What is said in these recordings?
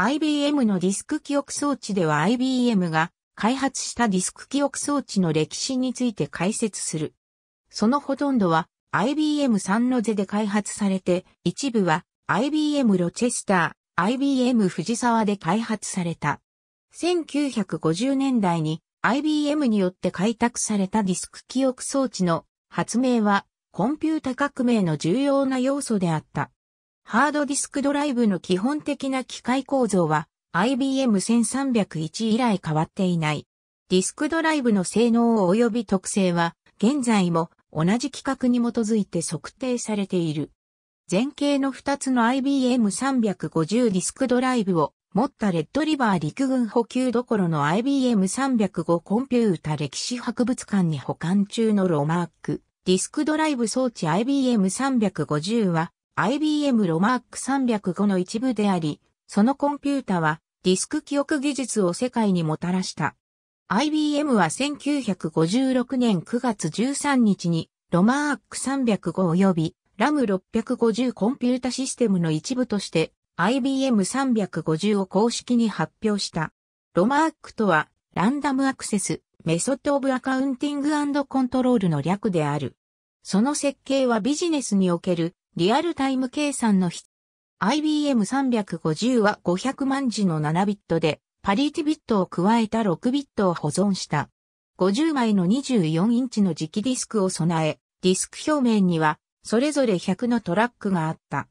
IBM のディスク記憶装置では IBM が開発したディスク記憶装置の歴史について解説する。そのほとんどは IBM 3のゼで開発されて、一部は IBM ロチェスター、IBM 藤沢で開発された。1950年代に IBM によって開拓されたディスク記憶装置の発明はコンピュータ革命の重要な要素であった。ハードディスクドライブの基本的な機械構造は IBM 1301以来変わっていない。ディスクドライブの性能及び特性は現在も同じ規格に基づいて測定されている。前景の2つの IBM350 ディスクドライブを持ったレッドリバー陸軍補給どころの IBM305 コンピュータ歴史博物館に保管中のロマーク。ディスクドライブ装置 IBM350 は IBM ロマーク305の一部であり、そのコンピュータはディスク記憶技術を世界にもたらした。IBM は1956年9月13日にロマーク305及びラム650コンピュータシステムの一部として IBM350 を公式に発表した。ロマークとはランダムアクセス、メソッドオブアカウンティングコントロールの略である。その設計はビジネスにおけるリアルタイム計算の IBM350 は500万字の7ビットで、パリティビットを加えた6ビットを保存した。50枚の24インチの磁気ディスクを備え、ディスク表面には、それぞれ100のトラックがあった。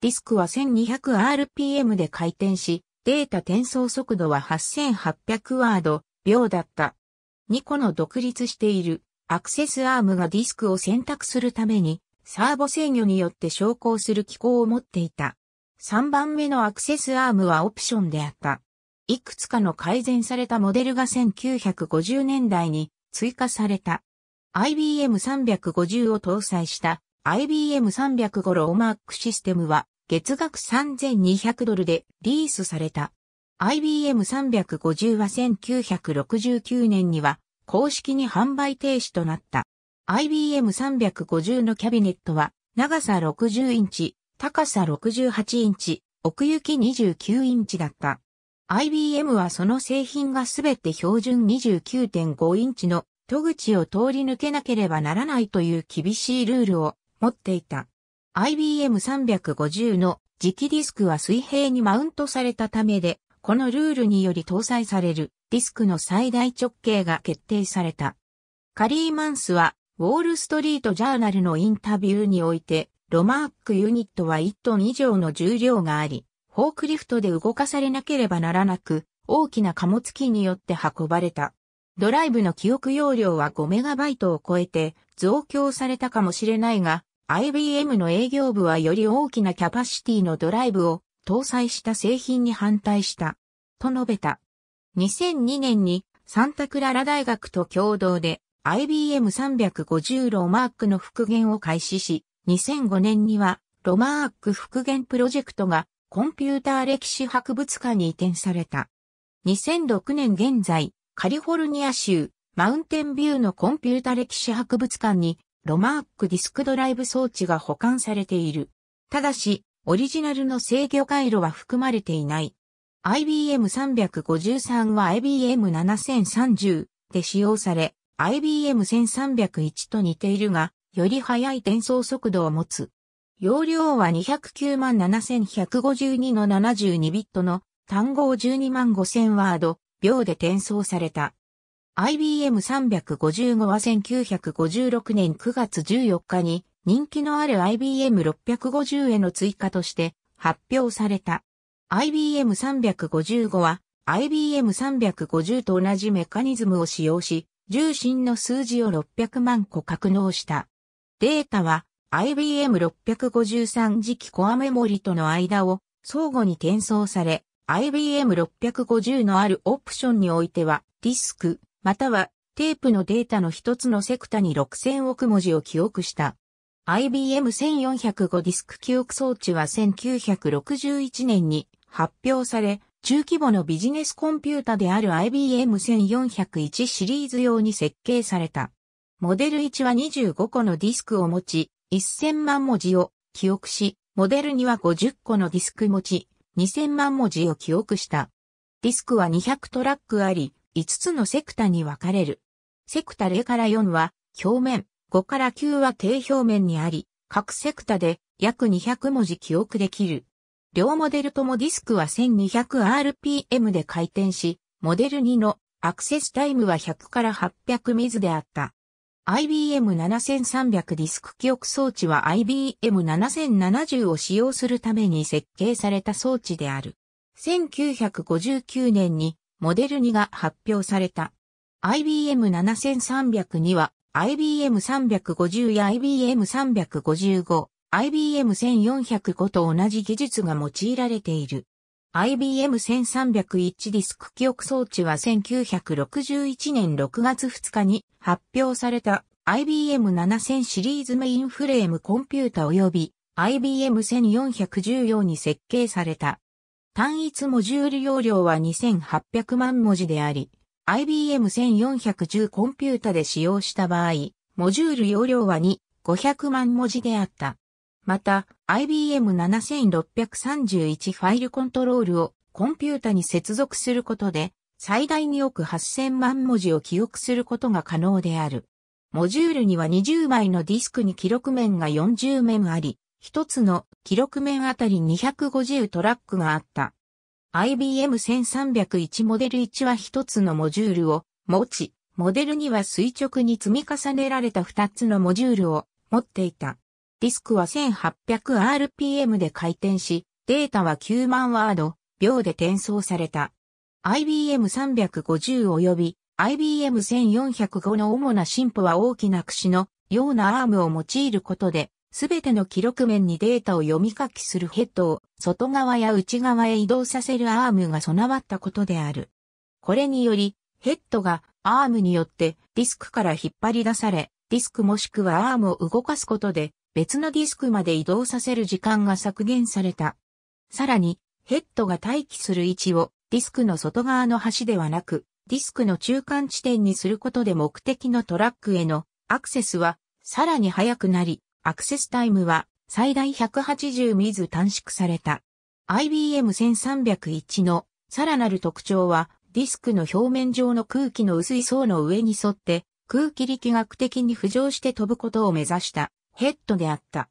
ディスクは 1200rpm で回転し、データ転送速度は8800ワード秒だった。2個の独立しているアクセスアームがディスクを選択するためにサーボ制御によって昇降する機構を持っていた。3番目のアクセスアームはオプションであった。いくつかの改善されたモデルが1950年代に追加された。IBM350 を搭載した IBM305 ローマークシステムは月額3200ドルでリースされた。IBM350 は1969年には公式に販売停止となった。IBM350 のキャビネットは、長さ60インチ、高さ68インチ、奥行き29インチだった。IBM はその製品がすべて標準29.5インチの戸口を通り抜けなければならないという厳しいルールを持っていた。IBM350 の磁気ディスクは水平にマウントされたためで、このルールにより搭載されるディスクの最大直径が決定された。カリーマンスはウォールストリートジャーナルのインタビューにおいて、ロマークユニットは1トン以上の重量があり、フォークリフトで動かされなければならなく、大きな貨物機によって運ばれた。ドライブの記憶容量は5イトを超えて増強されたかもしれないが、IBM の営業部はより大きなキャパシティのドライブを搭載した製品に反対した。と述べた。2002年にサンタクララ大学と共同で IBM350 ロマークの復元を開始し、2005年にはロマーク復元プロジェクトがコンピューター歴史博物館に移転された。2006年現在、カリフォルニア州マウンテンビューのコンピュータ歴史博物館にロマークディスクドライブ装置が保管されている。ただし、オリジナルの制御回路は含まれていない。IBM353 は IBM7030 で使用され、IBM1301 と似ているが、より速い転送速度を持つ。容量は297,152の72ビットの単語を125,000ワード、秒で転送された。IBM355 は1956年9月14日に人気のある IBM650 への追加として発表された。IBM355 は IBM350 と同じメカニズムを使用し、重心の数字を600万個格納した。データは IBM653 次期コアメモリとの間を相互に転送され、IBM650 のあるオプションにおいてはディスク、またはテープのデータの一つのセクタに6000億文字を記憶した。IBM1405 ディスク記憶装置は1961年に発表され、中規模のビジネスコンピュータである IBM1401 シリーズ用に設計された。モデル1は25個のディスクを持ち、1000万文字を記憶し、モデル2は50個のディスク持ち、2000万文字を記憶した。ディスクは200トラックあり、5つのセクタに分かれる。セクタ0から4は表面、5から9は低表面にあり、各セクタで約200文字記憶できる。両モデルともディスクは 1200rpm で回転し、モデル2のアクセスタイムは100から800ミズであった。IBM7300 ディスク記憶装置は IBM7070 を使用するために設計された装置である。1959年にモデル2が発表された。IBM7300 には IBM350 や IBM355、IBM1405 と同じ技術が用いられている。IBM1301 ディスク記憶装置は1961年6月2日に発表された IBM7000 シリーズメインフレームコンピュータ及び IBM1410 用に設計された。単一モジュール容量は2800万文字であり、IBM1410 コンピュータで使用した場合、モジュール容量は2、500万文字であった。また、IBM7631 ファイルコントロールをコンピュータに接続することで、最大2億8000万文字を記憶することが可能である。モジュールには20枚のディスクに記録面が40面あり、一つの記録面あたり250トラックがあった。IBM 1301モデル1は一つのモジュールを持ち、モデルには垂直に積み重ねられた二つのモジュールを持っていた。ディスクは 1800rpm で回転し、データは9万ワード、秒で転送された。IBM350 及び IBM1405 の主な進歩は大きな串のようなアームを用いることで、すべての記録面にデータを読み書きするヘッドを外側や内側へ移動させるアームが備わったことである。これにより、ヘッドがアームによってディスクから引っ張り出され、ディスクもしくはアームを動かすことで別のディスクまで移動させる時間が削減された。さらに、ヘッドが待機する位置をディスクの外側の端ではなく、ディスクの中間地点にすることで目的のトラックへのアクセスはさらに速くなり、アクセスタイムは最大180ミズ短縮された。IBM1301 のさらなる特徴はディスクの表面上の空気の薄い層の上に沿って空気力学的に浮上して飛ぶことを目指したヘッドであった。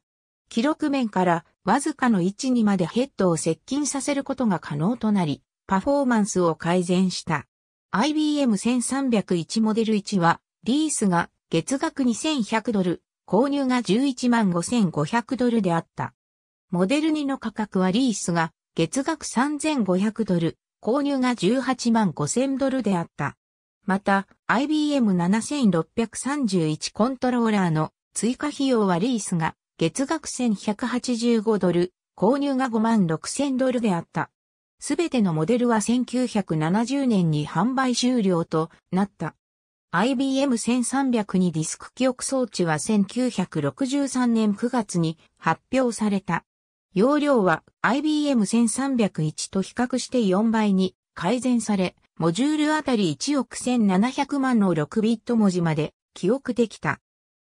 記録面からわずかの位置にまでヘッドを接近させることが可能となり、パフォーマンスを改善した。IBM 1301モデル1は、リースが月額2100ドル、購入が11万5500ドルであった。モデル2の価格はリースが月額3500ドル、購入が18万5000ドルであった。また、IBM 7631コントローラーの追加費用はリースが月額1185ドル、購入が5万6000ドルであった。すべてのモデルは1970年に販売終了となった。IBM 1302ディスク記憶装置は1963年9月に発表された。容量は IBM 1301と比較して4倍に改善され、モジュールあたり1億1700万の6ビット文字まで記憶できた。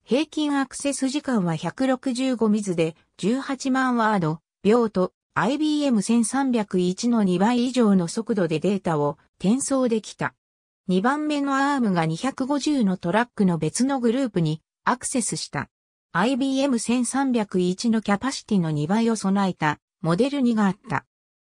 平均アクセス時間は165ミズで18万ワード秒と IBM1301 の2倍以上の速度でデータを転送できた。2番目のアームが250のトラックの別のグループにアクセスした。IBM1301 のキャパシティの2倍を備えたモデル2があった。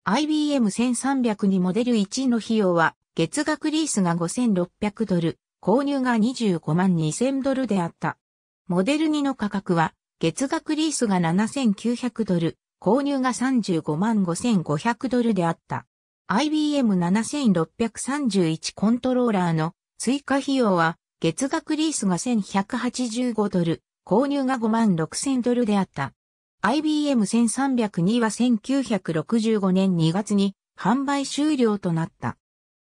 i b m 1 3 0 2モデル1の費用は月額リースが5600ドル、購入が25万2000ドルであった。モデル2の価格は、月額リースが7900ドル、購入が35万5500ドルであった。IBM7631 コントローラーの追加費用は、月額リースが1185ドル、購入が5万6000ドルであった。IBM1302 は1965年2月に販売終了となった。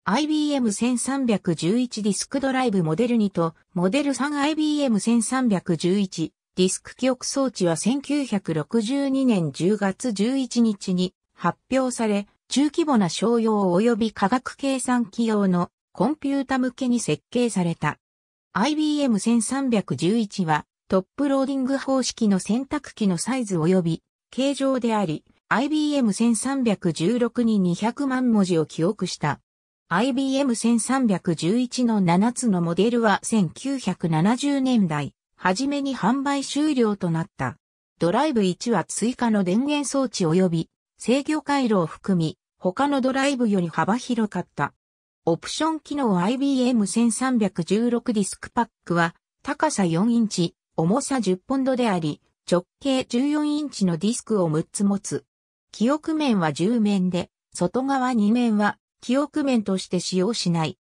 IBM1311 ディスクドライブモデル2とモデル 3IBM1311 ディスク記憶装置は1962年10月11日に発表され、中規模な商用及び科学計算機用のコンピュータ向けに設計された。IBM1311 はトップローディング方式の選択機のサイズ及び形状であり、IBM1316 に200万文字を記憶した IBM1311 の7つのモデルは1970年代、初めに販売終了となった。ドライブ1は追加の電源装置及び制御回路を含み、他のドライブより幅広かった。オプション機能 IBM1316 ディスクパックは高さ4インチ、重さ10ポンドであり、直径14インチのディスクを6つ持つ。記憶面は10面で、外側2面は記憶面として使用しない。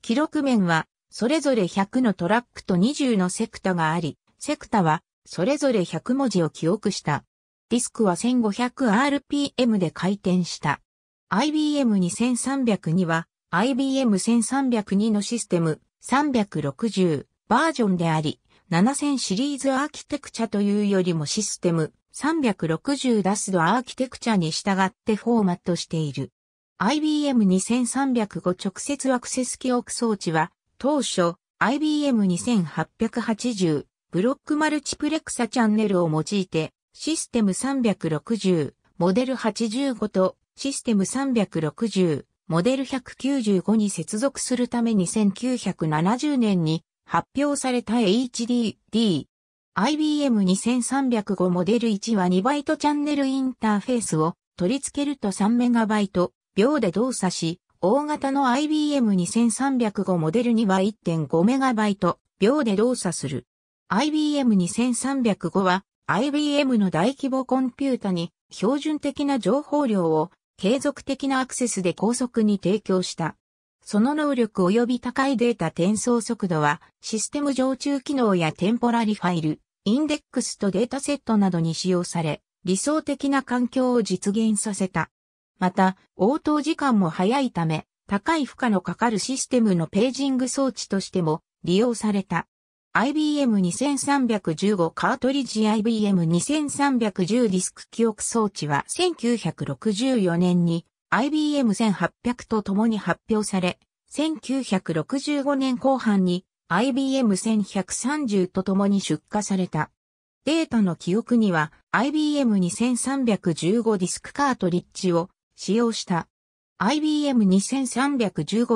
記録面は、それぞれ100のトラックと20のセクタがあり、セクタは、それぞれ100文字を記憶した。ディスクは 1500rpm で回転した。IBM2302 は、IBM1302 のシステム360バージョンであり、7000シリーズアーキテクチャというよりもシステム360ダスドアーキテクチャに従ってフォーマットしている。IBM2305 直接アクセス記憶装置は、当初、IBM2880 ブロックマルチプレクサチャンネルを用いて、システム360モデル85とシステム360モデル195に接続するために1970年に発表された HDD。IBM2305 モデル1は2バイトチャンネルインターフェースを取り付けると3イト秒で動作し、大型の IBM2305 モデルには 1.5MB 秒で動作する。IBM2305 は IBM の大規模コンピュータに標準的な情報量を継続的なアクセスで高速に提供した。その能力及び高いデータ転送速度はシステム常駐機能やテンポラリファイル、インデックスとデータセットなどに使用され、理想的な環境を実現させた。また、応答時間も早いため、高い負荷のかかるシステムのページング装置としても利用された。IBM2315 カートリッジ IBM2310 ディスク記憶装置は1964年に IBM1800 と共に発表され、1965年後半に IBM1130 と共に出荷された。データの記憶には IBM2315 ディスクカートリッジを使用した。IBM2315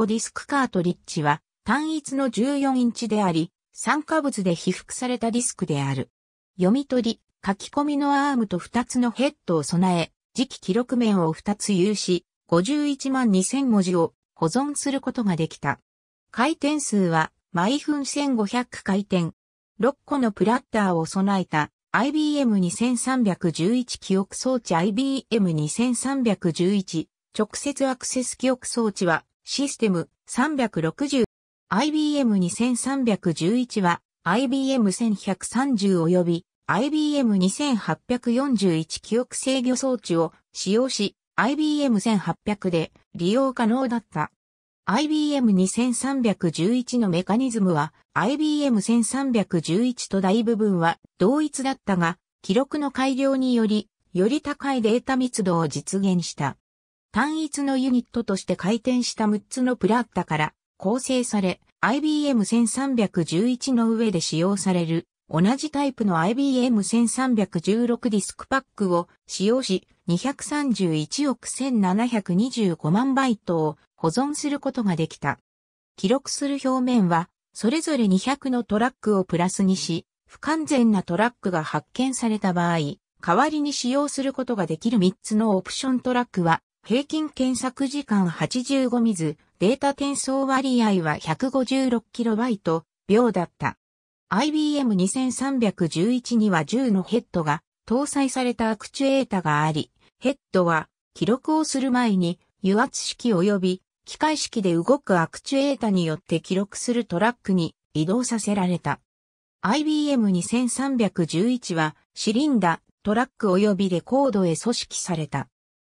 ディスクカートリッジは単一の14インチであり、酸化物で被覆されたディスクである。読み取り、書き込みのアームと2つのヘッドを備え、次期記録面を2つ有し、51万2000文字を保存することができた。回転数は毎分1500回転。6個のプラッターを備えた IBM2311 記憶装置 IBM2311 直接アクセス記憶装置はシステム360 IBM2311 は IBM1130 及び IBM2841 記憶制御装置を使用し IBM1800 で利用可能だった。IBM2311 のメカニズムは IBM1311 と大部分は同一だったが、記録の改良により、より高いデータ密度を実現した。単一のユニットとして回転した6つのプラッタから構成され、IBM1311 の上で使用される同じタイプの IBM1316 ディスクパックを使用し、231億1725万バイトを保存することができた。記録する表面は、それぞれ200のトラックをプラスにし、不完全なトラックが発見された場合、代わりに使用することができる3つのオプショントラックは、平均検索時間85ミズ、データ転送割合は1 5 6 k ト、秒だった。IBM2311 には10のヘッドが搭載されたアクチュエータがあり、ヘッドは、記録をする前に、油圧式及び機械式で動くアクチュエータによって記録するトラックに移動させられた。IBM2311 はシリンダ、トラック及びレコードへ組織された。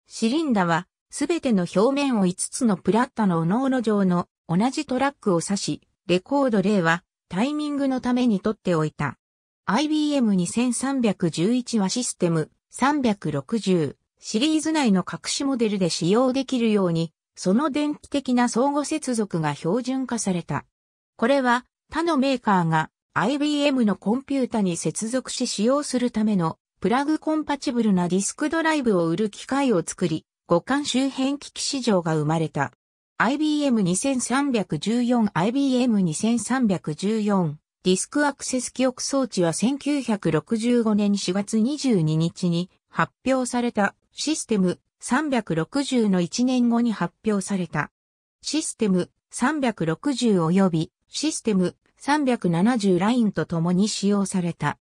シリンダはすべての表面を5つのプラッタの各々の上の同じトラックを指し、レコード例はタイミングのために取っておいた。IBM2311 はシステム360シリーズ内の隠しモデルで使用できるように、その電気的な相互接続が標準化された。これは他のメーカーが IBM のコンピュータに接続し使用するためのプラグコンパチブルなディスクドライブを売る機械を作り、互換周辺機器市場が生まれた。IBM2314、IBM2314 ディスクアクセス記憶装置は1965年4月22日に発表されたシステム360の1年後に発表された。システム360及びシステム370ラインと共に使用された。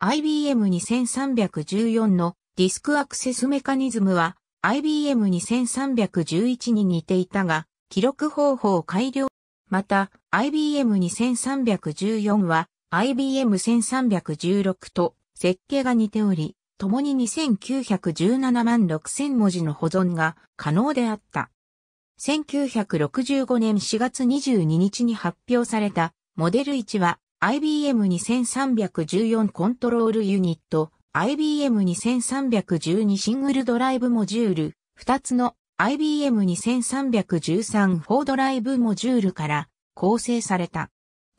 IBM2314 のディスクアクセスメカニズムは IBM2311 に似ていたが、記録方法を改良。また、IBM2314 は IBM1316 と設計が似ており、共に2917万6000文字の保存が可能であった。1965年4月22日に発表されたモデル1は IBM2314 コントロールユニット、IBM2312 シングルドライブモジュール、2つの IBM2313 ードライブモジュールから構成された。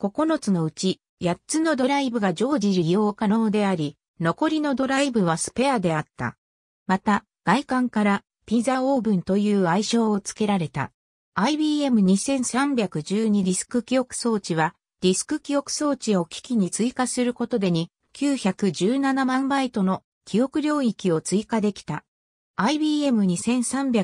9つのうち8つのドライブが常時利用可能であり、残りのドライブはスペアであった。また、外観からピザオーブンという愛称を付けられた。IBM2312 ディスク記憶装置は、ディスク記憶装置を機器に追加することでに、917万バイトの記憶領域を追加できた。IBM2313 デ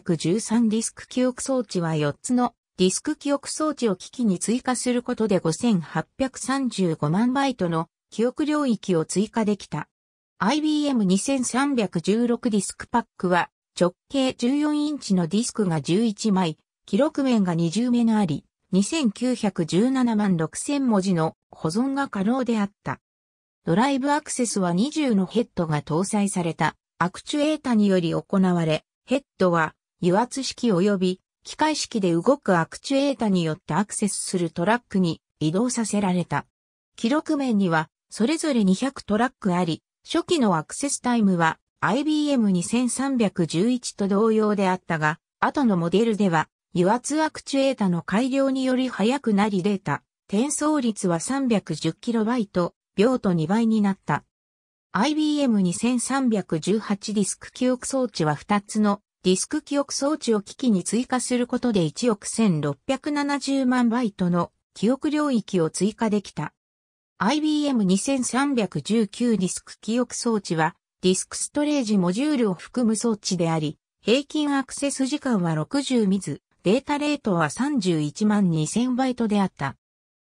ィスク記憶装置は4つのディスク記憶装置を機器に追加することで5835万バイトの記憶領域を追加できた。IBM2316 ディスクパックは直径14インチのディスクが11枚、記録面が20面あり、2917万6000文字の保存が可能であった。ドライブアクセスは20のヘッドが搭載されたアクチュエータにより行われ、ヘッドは油圧式及び機械式で動くアクチュエータによってアクセスするトラックに移動させられた。記録面にはそれぞれ200トラックあり、初期のアクセスタイムは IBM2311 と同様であったが、後のモデルでは油圧アクチュエータの改良により速くなりデータ、転送率は 310kB 秒と2倍になった。IBM2318 ディスク記憶装置は2つのディスク記憶装置を機器に追加することで1億1670万バイトの記憶領域を追加できた。IBM2319 ディスク記憶装置は、ディスクストレージモジュールを含む装置であり、平均アクセス時間は60ミズ、データレートは31万2000バイトであった。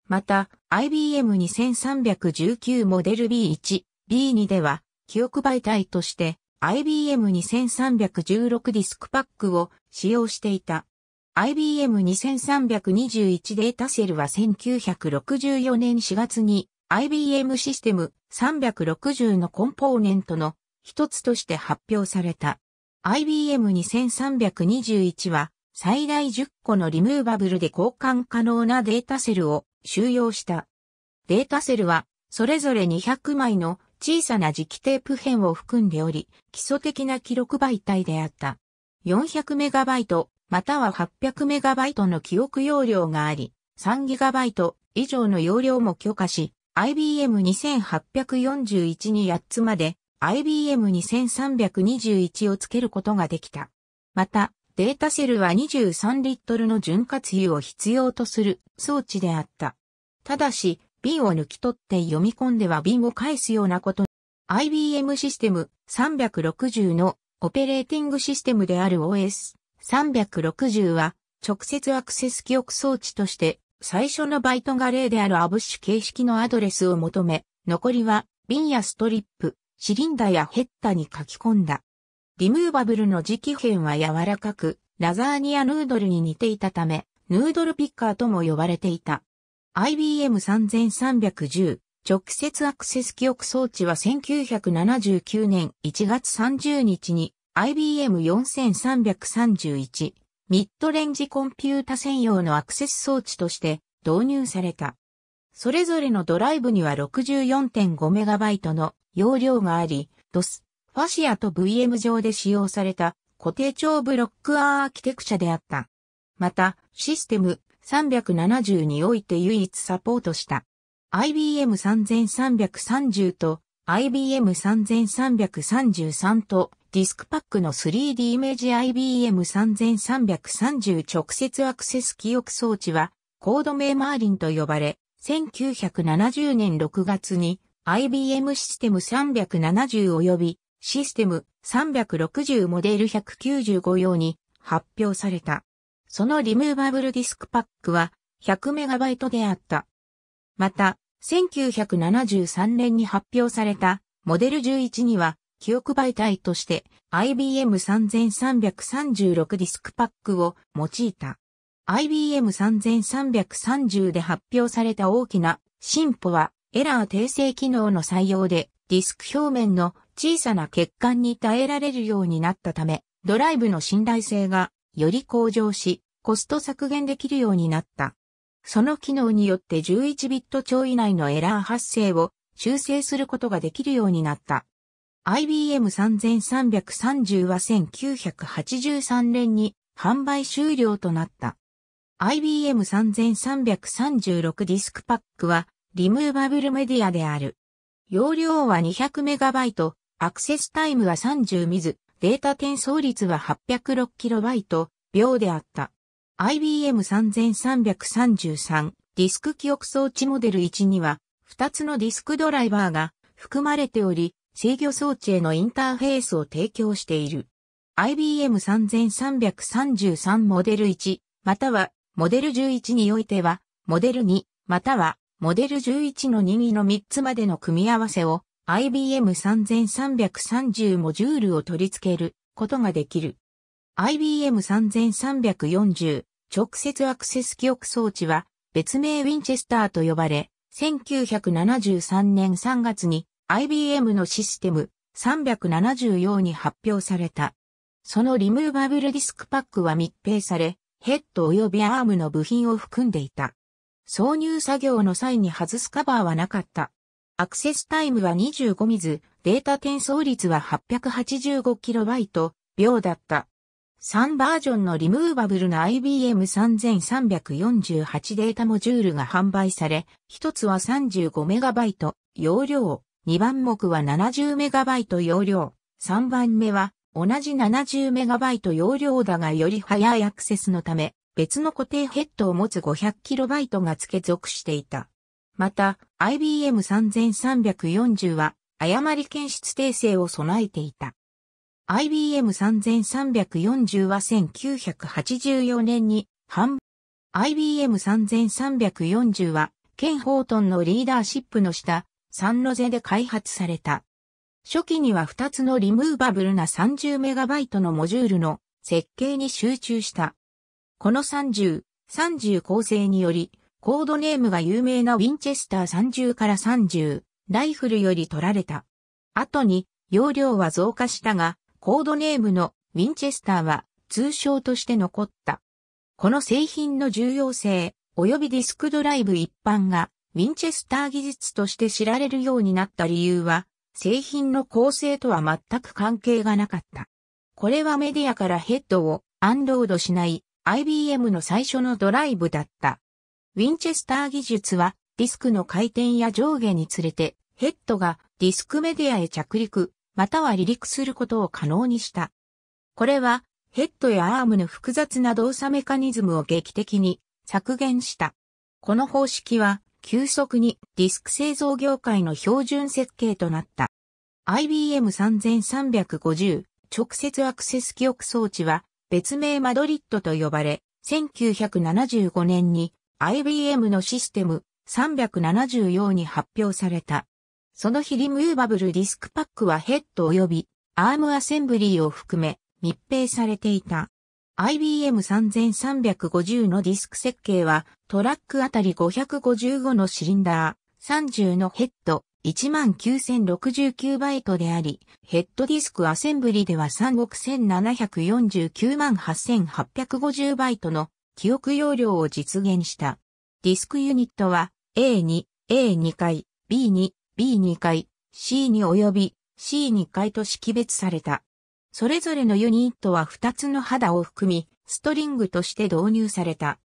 また、IBM2319 モデル B1、B2 では、記憶媒体として IBM2316 ディスクパックを使用していた。IBM2321 データセルは1964年4月に IBM システム360のコンポーネントの一つとして発表された。IBM2321 は最大10個のリムーバブルで交換可能なデータセルを収容した。データセルはそれぞれ200枚の小さな磁気テープ片を含んでおり、基礎的な記録媒体であった。400MB または 800MB の記憶容量があり、3GB 以上の容量も許可し、IBM2841 に8つまで IBM2321 をつけることができた。また、データセルは23リットルの潤滑油を必要とする装置であった。ただし、瓶を抜き取って読み込んでは瓶を返すようなこと IBM システム360のオペレーティングシステムである OS360 は直接アクセス記憶装置として最初のバイトが例であるアブッシュ形式のアドレスを求め、残りは瓶やストリップ、シリンダやヘッダに書き込んだ。リムーバブルの磁気片は柔らかく、ラザーニアヌードルに似ていたため、ヌードルピッカーとも呼ばれていた。IBM3310 直接アクセス記憶装置は1979年1月30日に IBM4331 ミッドレンジコンピュータ専用のアクセス装置として導入された。それぞれのドライブには 64.5MB の容量があり、DOS、ファシアと VM 上で使用された固定長ブロックアーキテクチャであった。また、システム370において唯一サポートした。IBM 3330と IBM 3333とディスクパックの 3D イメージ IBM3330 直接アクセス記憶装置は、コード名マーリンと呼ばれ、1970年6月に IBM システム370及びシステム360モデル195用に発表された。そのリムーバブルディスクパックは 100MB であった。また、1973年に発表されたモデル11には記憶媒体として IBM3336 ディスクパックを用いた。IBM3330 で発表された大きな進歩はエラー訂正機能の採用でディスク表面の小さな欠陥に耐えられるようになったため、ドライブの信頼性がより向上し、コスト削減できるようになった。その機能によって11ビット超以内のエラー発生を修正することができるようになった。IBM 3330は1983年に販売終了となった。IBM 3336ディスクパックはリムーバブルメディアである。容量は 200MB、アクセスタイムは30ミズ、データ転送率は 806KB 秒であった。IBM 3333ディスク記憶装置モデル1には2つのディスクドライバーが含まれており、制御装置へのインターフェースを提供している。IBM 3333モデル1、またはモデル11においては、モデル2、またはモデル11の任意の3つまでの組み合わせを IBM 3330モジュールを取り付けることができる。IBM 3340直接アクセス記憶装置は別名ウィンチェスターと呼ばれ、1973年3月に IBM のシステム370用に発表された。そのリムーバブルディスクパックは密閉され、ヘッド及びアームの部品を含んでいた。挿入作業の際に外すカバーはなかった。アクセスタイムは25ミズ、データ転送率は 885KB 秒だった。3バージョンのリムーバブルな IBM3348 データモジュールが販売され、一つは 35MB 容量、2番目は 70MB 容量、3番目は同じ 70MB 容量だがより速いアクセスのため、別の固定ヘッドを持つ 500KB が付け属していた。また、IBM 3340は誤り検出訂正を備えていた。IBM 3340は1984年に販売。IBM 3340は、ケン・ホートンのリーダーシップの下、サンゼで開発された。初期には2つのリムーバブルな 30MB のモジュールの設計に集中した。この30、30構成により、コードネームが有名なウィンチェスター30から30、ライフルより取られた。後に、容量は増加したが、コードネームのウィンチェスターは通称として残った。この製品の重要性、及びディスクドライブ一般がウィンチェスター技術として知られるようになった理由は、製品の構成とは全く関係がなかった。これはメディアからヘッドをアンロードしない IBM の最初のドライブだった。ウィンチェスター技術はディスクの回転や上下につれてヘッドがディスクメディアへ着陸または離陸することを可能にした。これはヘッドやアームの複雑な動作メカニズムを劇的に削減した。この方式は急速にディスク製造業界の標準設計となった。IBM 3350直接アクセス記憶装置は別名マドリッドと呼ばれ、1975年に IBM のシステム374に発表された。その日リムーバブルディスクパックはヘッド及びアームアセンブリーを含め密閉されていた。IBM3350 のディスク設計は、トラックあたり555のシリンダー、30のヘッド、19069バイトであり、ヘッドディスクアセンブリでは3749850バイトの記憶容量を実現した。ディスクユニットは A2、A2 回、B2、B2 回、C2 及び C2 回と識別された。それぞれのユニットは2つの肌を含み、ストリングとして導入された。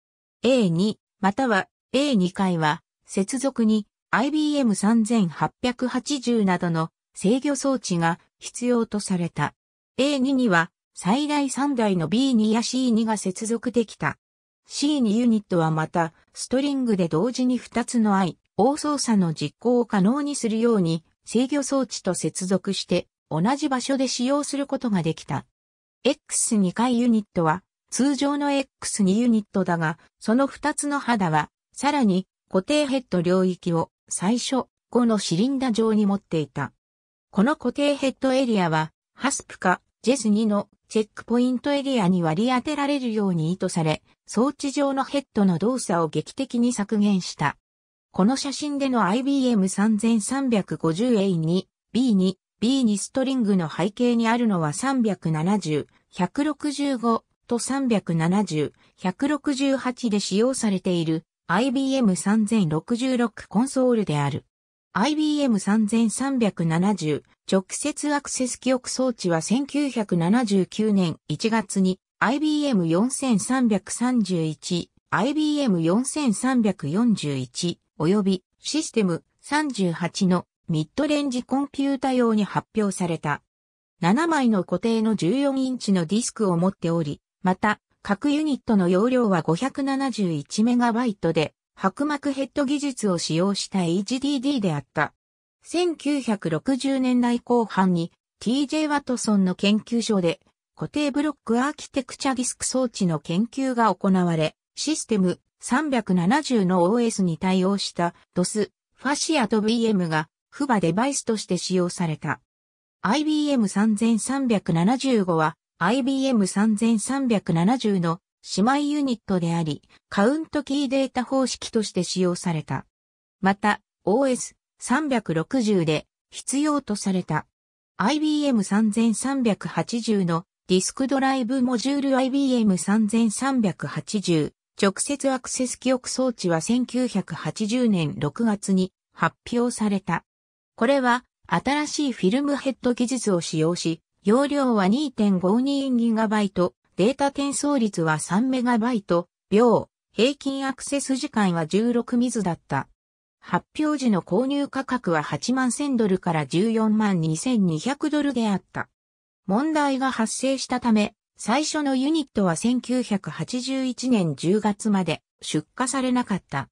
A2 または A2 回は接続に IBM3880 などの制御装置が必要とされた。A2 には最大3台の B2 や C2 が接続できた。C2 ユニットはまたストリングで同時に2つの I、大操作の実行を可能にするように制御装置と接続して同じ場所で使用することができた。X2 回ユニットは通常の X2 ユニットだが、その2つの肌は、さらに固定ヘッド領域を最初後のシリンダ状に持っていた。この固定ヘッドエリアは、ハスプかジェス2のチェックポイントエリアに割り当てられるように意図され、装置上のヘッドの動作を劇的に削減した。この写真での IBM 3350A2、B2 B2 ストリングの背景にあるのは370、165と370、168で使用されている IBM 3066コンソールである。IBM 3370直接アクセス記憶装置は1979年1月に IBM 4331、IBM 4341及びシステム38のミッドレンジコンピュータ用に発表された。7枚の固定の14インチのディスクを持っており、また、各ユニットの容量は 571MB で、白膜ヘッド技術を使用した HDD であった。1960年代後半に TJ ワトソンの研究所で固定ブロックアーキテクチャディスク装置の研究が行われ、システム370の OS に対応した DOS、ファシアと VM が不バデバイスとして使用された。IBM 3375は IBM 3370の姉妹ユニットであり、カウントキーデータ方式として使用された。また、OS 360で必要とされた。IBM 3380のディスクドライブモジュール IBM 3380直接アクセス記憶装置は1980年6月に発表された。これは新しいフィルムヘッド技術を使用し、容量は 2.52GB、データ転送率は 3MB 秒、平均アクセス時間は16ミズだった。発表時の購入価格は8万1000ドルから14万2200ドルであった。問題が発生したため、最初のユニットは1981年10月まで出荷されなかった。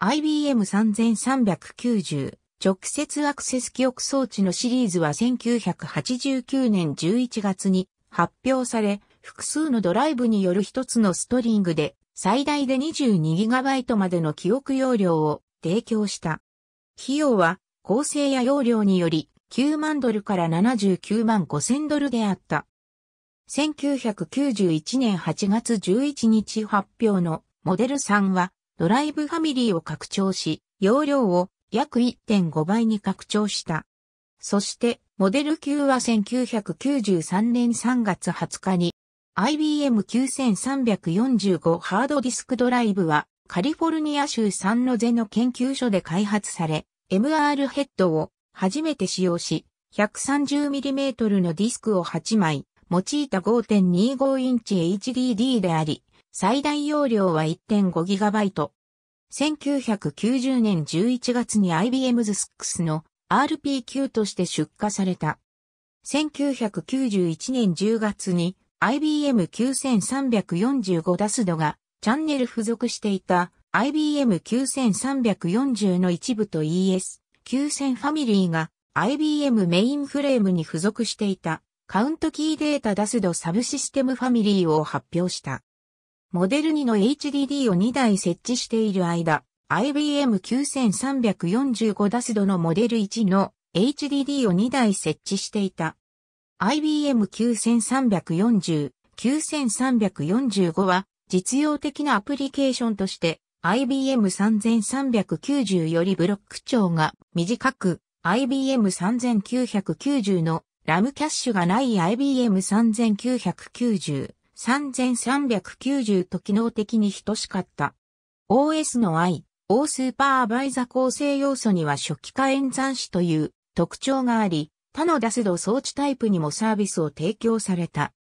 IBM 3390直接アクセス記憶装置のシリーズは1989年11月に発表され、複数のドライブによる一つのストリングで最大で 22GB までの記憶容量を提供した。費用は構成や容量により9万ドルから79万5千ドルであった。1991年8月11日発表のモデル3はドライブファミリーを拡張し、容量を約1.5倍に拡張した。そして、モデル級は1993年3月20日に、IBM 9345ハードディスクドライブは、カリフォルニア州サンノゼの研究所で開発され、MR ヘッドを初めて使用し、130mm のディスクを8枚、用いた5.25インチ HDD であり、最大容量は 1.5GB。1990年11月に IBM ズスックスの RPQ として出荷された。1991年10月に IBM9345 ダスドがチャンネル付属していた IBM9340 の一部と ES9000 ファミリーが IBM メインフレームに付属していたカウントキーデータダスドサブシステムファミリーを発表した。モデル2の HDD を2台設置している間、IBM 9345ダスドのモデル1の HDD を2台設置していた。IBM 9340、9345は実用的なアプリケーションとして IBM 3390よりブロック長が短く IBM 3990のラムキャッシュがない IBM 3990 3390と機能的に等しかった。OS の I、O スーパーバイザ構成要素には初期化演算子という特徴があり、他のダスド装置タイプにもサービスを提供された。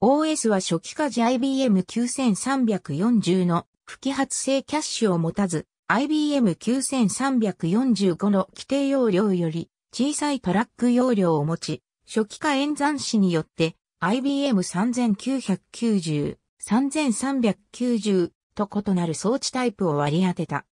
OS は初期化時 IBM9340 の不揮発性キャッシュを持たず、IBM9345 の規定容量より小さいトラック容量を持ち、初期化演算子によって IBM3990、3390と異なる装置タイプを割り当てた。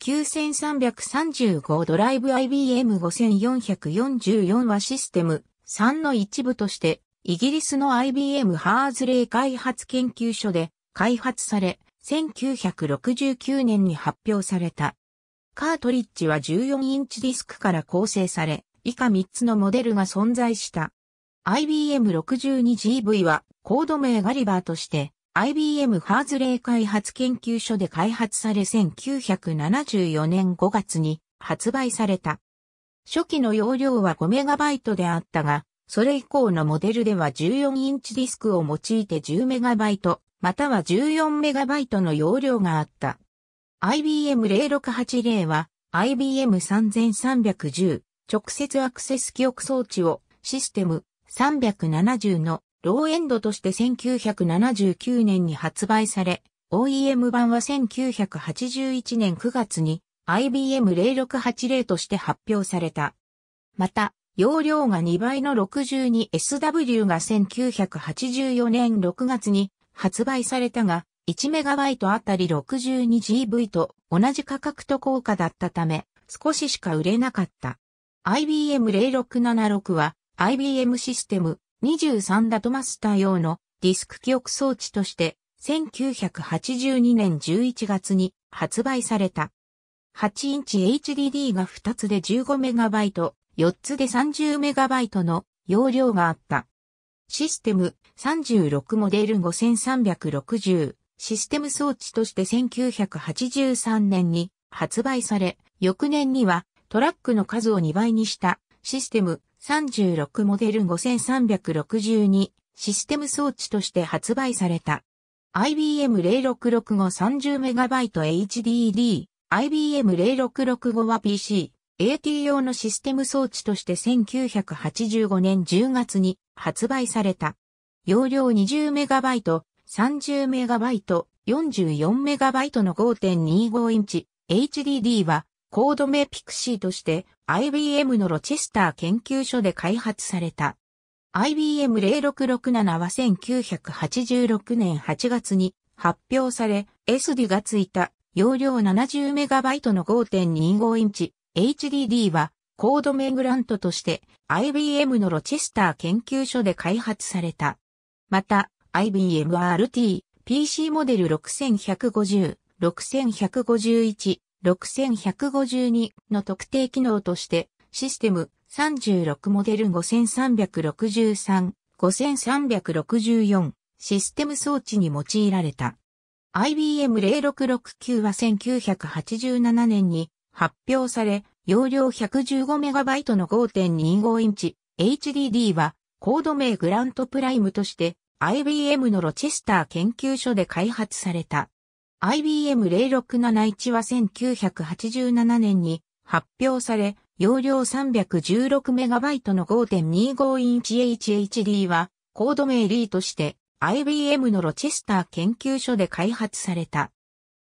9335ドライブ IBM5444 はシステム3の一部として、イギリスの IBM ハーズレイ開発研究所で開発され、1969年に発表された。カートリッジは14インチディスクから構成され、以下3つのモデルが存在した。IBM62GV はコード名ガリバーとして IBM ハーズレイ開発研究所で開発され1974年5月に発売された。初期の容量は 5MB であったが、それ以降のモデルでは14インチディスクを用いて 10MB または 14MB の容量があった。IBM0680 は IBM3310 直接アクセス記憶装置をシステム370のローエンドとして1979年に発売され、OEM 版は1981年9月に IBM0680 として発表された。また、容量が2倍の 62SW が1984年6月に発売されたが、1MB あたり 62GB と同じ価格と効果だったため、少ししか売れなかった。IBM0676 は IBM システム23ダトマスター用のディスク記憶装置として1982年11月に発売された。8インチ HDD が2つで 15MB、4つで 30MB の容量があった。システム36モデル5360システム装置として1983年に発売され、翌年にはトラックの数を2倍にしたシステム36モデル5362システム装置として発売された。IBM066530MB HDD、IBM0665 は PC、AT 用のシステム装置として1985年10月に発売された。容量 20MB、30MB、44MB の5.25インチ、HDD はコード名ピクシーとして IBM のロチェスター研究所で開発された。IBM0667 は1986年8月に発表され、SD がついた容量 70MB の5.25インチ HDD はコード名グラントとして IBM のロチェスター研究所で開発された。また IBM RT PC モデル6150、6151 6152の特定機能として、システム36モデル5363、5364システム装置に用いられた。IBM 0669は1987年に発表され、容量 115MB の5.25インチ HDD はコード名グラントプライムとして IBM のロチェスター研究所で開発された。IBM0671 は1987年に発表され、容量 316MB の5.25インチ HHD は、コード名リーとして IBM のロチェスター研究所で開発された。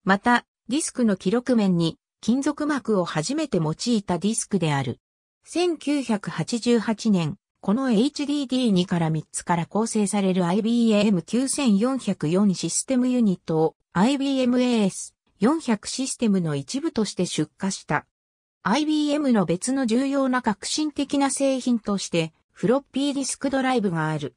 また、ディスクの記録面に金属膜を初めて用いたディスクである。1988年、この HDD2 から3つから構成される IBM9404 システムユニットを IBM AS400 システムの一部として出荷した。IBM の別の重要な革新的な製品として、フロッピーディスクドライブがある。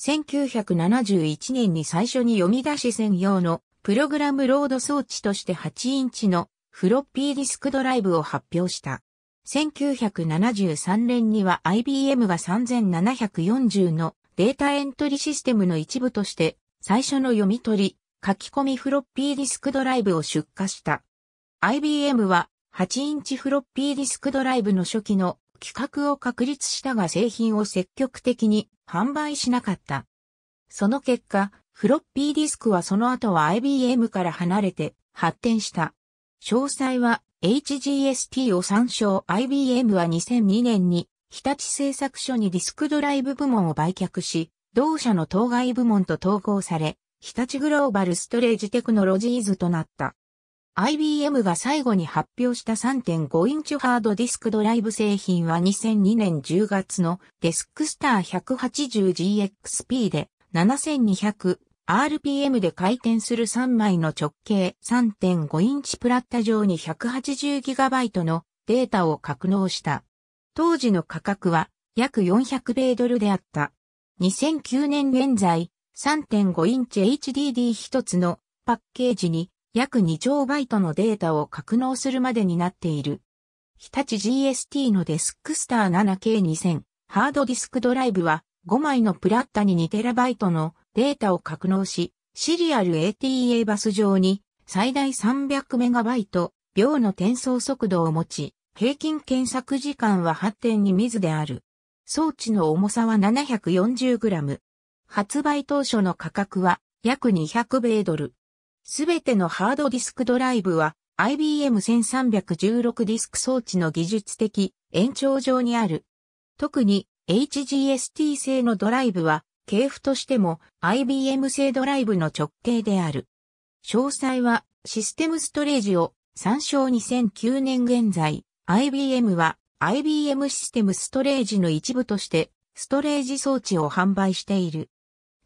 1971年に最初に読み出し専用のプログラムロード装置として8インチのフロッピーディスクドライブを発表した。1973年には IBM が3740のデータエントリーシステムの一部として最初の読み取り、書き込みフロッピーディスクドライブを出荷した。IBM は8インチフロッピーディスクドライブの初期の企画を確立したが製品を積極的に販売しなかった。その結果、フロッピーディスクはその後は IBM から離れて発展した。詳細は HGST を参照 IBM は2002年に日立製作所にディスクドライブ部門を売却し、同社の当該部門と統合され、日立グローバルストレージテクノロジーズとなった。IBM が最後に発表した3.5インチハードディスクドライブ製品は2002年10月のデスクスター 180GXP で 7200RPM で回転する3枚の直径3.5インチプラッタ上に 180GB のデータを格納した。当時の価格は約400米ドルであった。2009年現在、3.5インチ h d d 一つのパッケージに約2兆バイトのデータを格納するまでになっている。日立 GST のデスクスター 7K2000 ハードディスクドライブは5枚のプラッタに 2TB のデータを格納し、シリアル ATA バス上に最大 300MB 秒の転送速度を持ち、平均検索時間は8.2ミズである。装置の重さは 740g。発売当初の価格は約200米ドル。すべてのハードディスクドライブは IBM 1316ディスク装置の技術的延長上にある。特に HGST 製のドライブは系譜としても IBM 製ドライブの直径である。詳細はシステムストレージを参照2009年現在、IBM は IBM システムストレージの一部としてストレージ装置を販売している。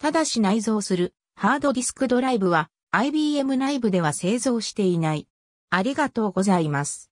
ただし内蔵するハードディスクドライブは IBM 内部では製造していない。ありがとうございます。